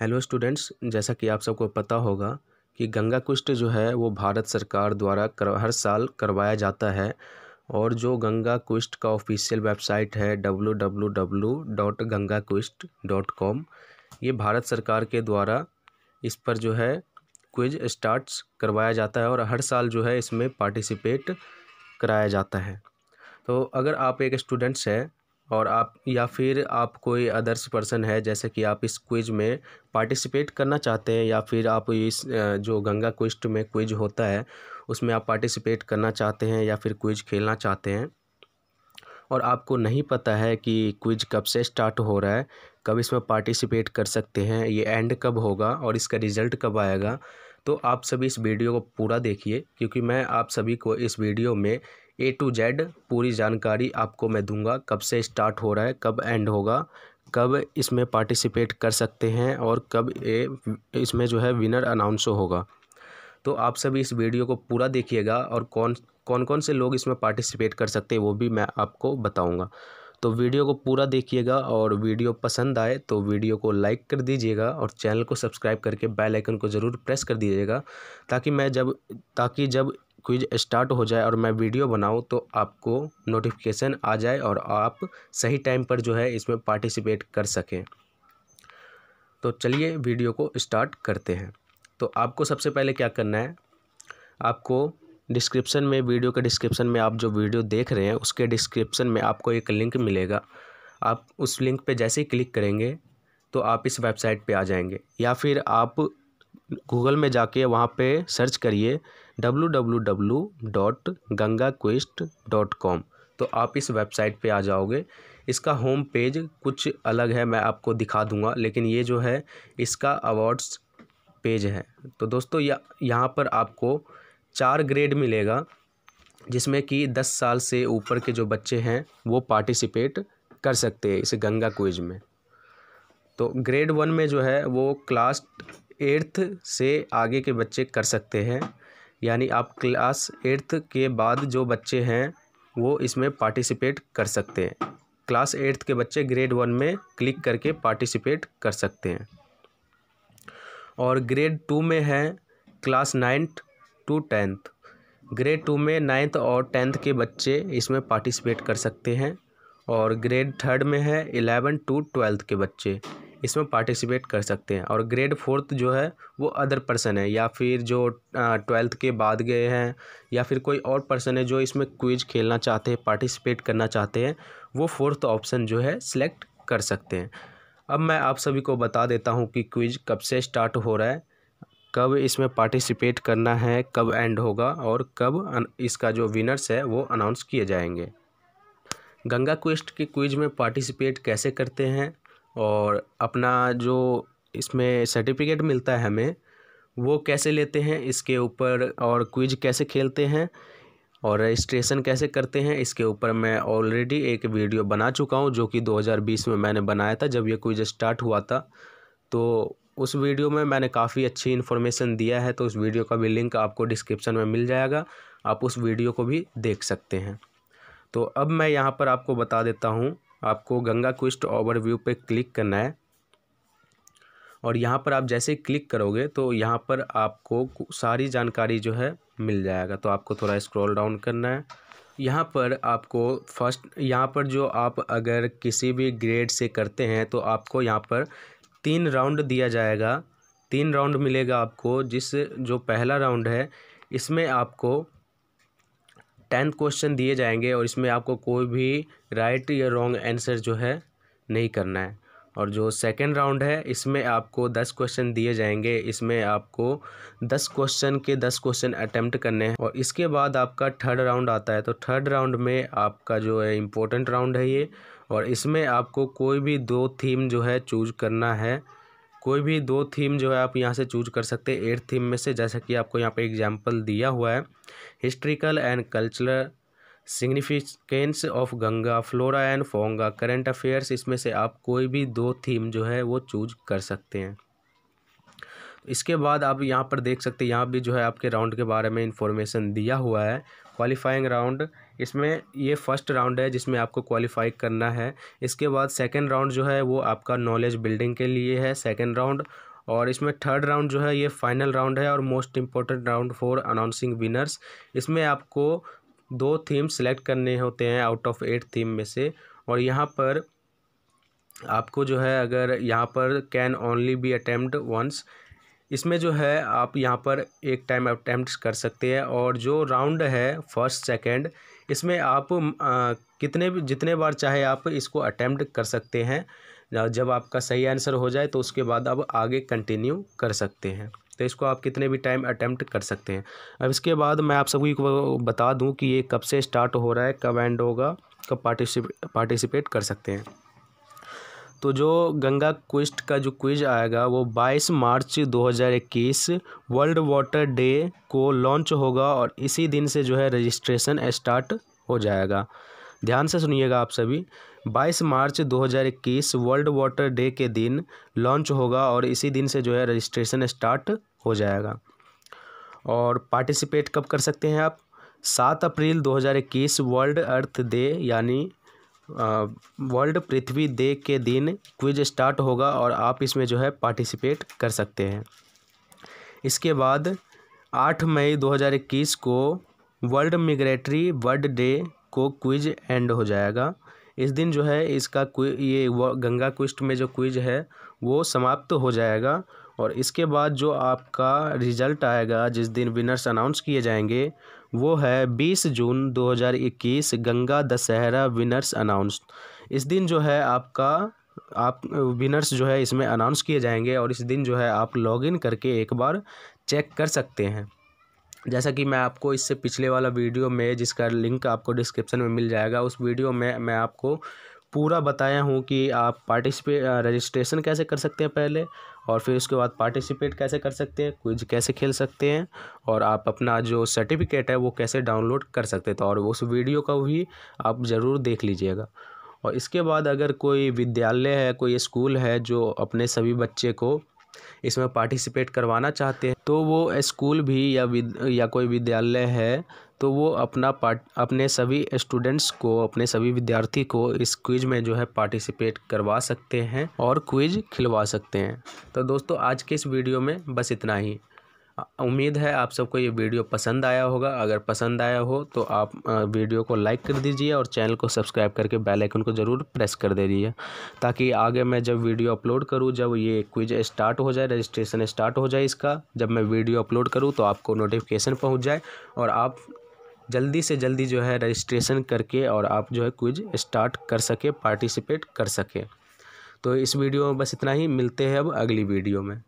hello students जैसा कि आप सबको पता होगा कि गंगा कुष्ठ जो है वो भारत सरकार द्वारा कर, हर साल करवाया जाता है और जो गंगा कुष्ठ का ऑफिशियल वेबसाइट है W W W dot Ganga Quest dot com ये भारत सरकार के द्वारा इस पर जो है क्विज स्टार्ट्स करवाया जाता है और हर साल जो है इसमें पार्टिसिपेट कराया जाता है तो अगर आप एक स्टूडेंट्स हैं और आप या फिर आप कोई अदर्स पर्सन है जैसे कि आप इस क्विज में पार्टिसिपेट करना चाहते हैं या फिर आप इस जो गंगा क्विस्ट में क्विज होता है उसमें आप पार्टिसिपेट करना चाहते हैं या फिर क्विज खेलना चाहते हैं और आपको नहीं पता है कि क्विज कब से स्टार्ट हो रहा है कब इसमें पार्टिसिपेट कर सकते हैं ये एंड कब होगा और इसका रिज़ल्ट कब आएगा तो आप सभी इस वीडियो को पूरा देखिए क्योंकि मैं आप सभी को इस वीडियो में ए टू जेड पूरी जानकारी आपको मैं दूंगा कब से स्टार्ट हो रहा है कब एंड होगा कब इसमें पार्टिसिपेट कर सकते हैं और कब ए इसमें जो है विनर अनाउंस होगा तो आप सभी इस वीडियो को पूरा देखिएगा और कौन कौन कौन से लोग इसमें पार्टिसिपेट कर सकते हैं वो भी मैं आपको बताऊंगा तो वीडियो को पूरा देखिएगा और वीडियो पसंद आए तो वीडियो को लाइक कर दीजिएगा और चैनल को सब्सक्राइब करके बेल आइकन को ज़रूर प्रेस कर दीजिएगा ताकि मैं जब ताकि जब क्विज स्टार्ट हो जाए और मैं वीडियो बनाऊं तो आपको नोटिफिकेशन आ जाए और आप सही टाइम पर जो है इसमें पार्टिसिपेट कर सकें तो चलिए वीडियो को स्टार्ट करते हैं तो आपको सबसे पहले क्या करना है आपको डिस्क्रिप्शन में वीडियो के डिस्क्रिप्शन में आप जो वीडियो देख रहे हैं उसके डिस्क्रिप्शन में आपको एक लिंक मिलेगा आप उस लिंक पर जैसे ही क्लिक करेंगे तो आप इस वेबसाइट पर आ जाएंगे या फिर आप गूगल में जाके वहाँ पे सर्च करिए W W W dot Ganga dot com तो आप इस वेबसाइट पे आ जाओगे इसका होम पेज कुछ अलग है मैं आपको दिखा दूंगा लेकिन ये जो है इसका अवार्ड्स पेज है तो दोस्तों यह यहाँ पर आपको चार ग्रेड मिलेगा जिसमें कि दस साल से ऊपर के जो बच्चे हैं वो पार्टिसिपेट कर सकते हैं इस गंगा क्विज में तो ग्रेड वन में जो है वो क्लास एट्थ से आगे के बच्चे कर सकते हैं यानी आप क्लास एट्थ के बाद जो बच्चे हैं वो इसमें पार्टिसिपेट कर सकते हैं क्लास एट्थ के बच्चे ग्रेड वन में क्लिक करके पार्टिसिपेट कर सकते हैं और ग्रेड टू में है class ninth to tenth grade two में नाइन्थ और टेंथ के बच्चे इसमें पार्टिसिपेट कर सकते हैं और ग्रेड थर्ड में है एलेवन टू ट्वेल्थ के बच्चे इसमें पार्टिसिपेट कर सकते हैं और ग्रेड फोर्थ जो है वो अदर पर्सन है या फिर जो ट्वेल्थ के बाद गए हैं या फिर कोई और पर्सन है जो इसमें क्विज खेलना चाहते हैं पार्टिसिपेट करना चाहते हैं वो फोर्थ ऑप्शन जो है सिलेक्ट कर सकते हैं अब मैं आप सभी को बता देता हूँ कि क्विज कब से स्टार्ट हो रहा है कब इसमें पार्टिसिपेट करना है कब एंड होगा और कब इसका जो विनर्स है वो अनाउंस किए जाएंगे गंगा क्विस्ट के क्विज में पार्टिसिपेट कैसे करते हैं और अपना जो इसमें सर्टिफिकेट मिलता है हमें वो कैसे लेते हैं इसके ऊपर और क्विज कैसे खेलते हैं और रजिस्ट्रेशन कैसे करते हैं इसके ऊपर मैं ऑलरेडी एक वीडियो बना चुका हूँ जो कि 2020 में मैंने बनाया था जब ये क्विज स्टार्ट हुआ था तो उस वीडियो में मैंने काफ़ी अच्छी इन्फॉर्मेशन दिया है तो उस वीडियो का भी लिंक आपको डिस्क्रिप्शन में मिल जाएगा आप उस वीडियो को भी देख सकते हैं तो अब मैं यहाँ पर आपको बता देता हूँ आपको गंगा क्विस्ट ओवरव्यू पे क्लिक करना है और यहाँ पर आप जैसे क्लिक करोगे तो यहाँ पर आपको सारी जानकारी जो है मिल जाएगा तो आपको थोड़ा स्क्रॉल डाउन करना है यहाँ पर आपको फर्स्ट यहाँ पर जो आप अगर किसी भी ग्रेड से करते हैं तो आपको यहाँ पर तीन राउंड दिया जाएगा तीन राउंड मिलेगा आपको जिस जो पहला राउंड है इसमें आपको टेंथ क्वेश्चन दिए जाएंगे और इसमें आपको कोई भी राइट या रॉन्ग आंसर जो है नहीं करना है और जो सेकेंड राउंड है इसमें आपको दस क्वेश्चन दिए जाएंगे इसमें आपको दस क्वेश्चन के दस क्वेश्चन अटैम्प्ट करने हैं और इसके बाद आपका थर्ड राउंड आता है तो थर्ड राउंड में आपका जो है इम्पोर्टेंट राउंड है ये और इसमें आपको कोई भी दो थीम जो है चूज करना है कोई भी दो थीम जो है आप यहाँ से चूज कर सकते हैं एट थीम में से जैसा कि आपको यहाँ पे एग्जाम्पल दिया हुआ है historical and cultural significance of Ganga flora and fauna current affairs इसमें से आप कोई भी दो थीम जो है वो चूज कर सकते हैं इसके बाद आप यहाँ पर देख सकते हैं यहाँ भी जो है आपके राउंड के बारे में इंफॉर्मेशन दिया हुआ है क्वालिफाइंग राउंड इसमें ये फर्स्ट राउंड है जिसमें आपको क्वालिफाई करना है इसके बाद सेकेंड राउंड जो है वो आपका नॉलेज बिल्डिंग के लिए है सेकेंड राउंड और इसमें थर्ड राउंड जो है ये फाइनल राउंड है और most important round for announcing winners इसमें आपको दो थीम सेलेक्ट करने होते हैं आउट ऑफ एट थीम में से और यहाँ पर आपको जो है अगर यहाँ पर can only be attempt once इसमें जो है आप यहाँ पर एक टाइम अटैम्प्ट कर सकते हैं और जो राउंड है फर्स्ट सेकेंड इसमें आप कितने भी जितने बार चाहे आप इसको अटैम्प्ट कर सकते हैं जब आपका सही आंसर हो जाए तो उसके बाद आप आगे कंटिन्यू कर सकते हैं तो इसको आप कितने भी टाइम अटैम्प्ट कर सकते हैं अब इसके बाद मैं आप सभी को बता दूं कि ये कब से स्टार्ट हो रहा है कब एंड होगा कब पार्टिसिपे पार्टिसिपेट कर सकते हैं तो जो गंगा क्विस्ट का जो क्विज आएगा वो 22 मार्च 2021 वर्ल्ड वाटर डे को लॉन्च होगा और इसी दिन से जो है रजिस्ट्रेशन स्टार्ट हो जाएगा ध्यान से सुनिएगा आप सभी 22 मार्च 2021 वर्ल्ड वाटर डे के दिन लॉन्च होगा और इसी दिन से जो है रजिस्ट्रेशन स्टार्ट हो जाएगा और पार्टिसिपेट कब कर सकते हैं आप सात अप्रैल 2021 वर्ल्ड अर्थ डे यानी वर्ल्ड पृथ्वी डे के दिन क्विज स्टार्ट होगा और आप इसमें जो है पार्टिसिपेट कर सकते हैं इसके बाद आठ मई 2021 को वर्ल्ड मिग्रेटरी वर्ल्ड डे को क्विज एंड हो जाएगा इस दिन जो है इसका ये गंगा क्विस्ट में जो क्विज है वो समाप्त तो हो जाएगा और इसके बाद जो आपका रिज़ल्ट आएगा जिस दिन विनर्स अनाउंस किए जाएंगे वो है 20 जून 2021 गंगा दशहरा विनर्स अनाउंस इस दिन जो है आपका आप विनर्स जो है इसमें अनाउंस किए जाएंगे और इस दिन जो है आप लॉगिन करके एक बार चेक कर सकते हैं जैसा कि मैं आपको इससे पिछले वाला वीडियो में जिसका लिंक आपको डिस्क्रिप्शन में मिल जाएगा उस वीडियो में मैं आपको पूरा बताया हूँ कि आप पार्टिसिपे रजिस्ट्रेशन कैसे कर सकते हैं पहले और फिर उसके बाद पार्टिसिपेट कैसे कर सकते हैं क्विज कैसे खेल सकते हैं और आप अपना जो सर्टिफिकेट है वो कैसे डाउनलोड कर सकते तो और उस वीडियो का भी आप ज़रूर देख लीजिएगा और इसके बाद अगर कोई विद्यालय है कोई स्कूल है जो अपने सभी बच्चे को इसमें पार्टिसिपेट करवाना चाहते हैं तो वो स्कूल भी या या कोई विद्यालय है तो वो अपना पार्ट अपने सभी स्टूडेंट्स को अपने सभी विद्यार्थी को इस क्विज में जो है पार्टिसिपेट करवा सकते हैं और क्विज खिलवा सकते हैं तो दोस्तों आज के इस वीडियो में बस इतना ही उम्मीद है आप सबको ये वीडियो पसंद आया होगा अगर पसंद आया हो तो आप वीडियो को लाइक कर दीजिए और चैनल को सब्सक्राइब करके बेल आइकन को ज़रूर प्रेस कर दीजिए ताकि आगे मैं जब वीडियो अपलोड करूँ जब ये क्विज स्टार्ट हो जाए रजिस्ट्रेशन स्टार्ट हो जाए इसका जब मैं वीडियो अपलोड करूँ तो आपको नोटिफिकेशन पहुँच जाए और आप जल्दी से जल्दी जो है रजिस्ट्रेशन करके और आप जो है क्विज स्टार्ट कर सके पार्टिसिपेट कर सके तो इस वीडियो में बस इतना ही मिलते हैं अब अगली वीडियो में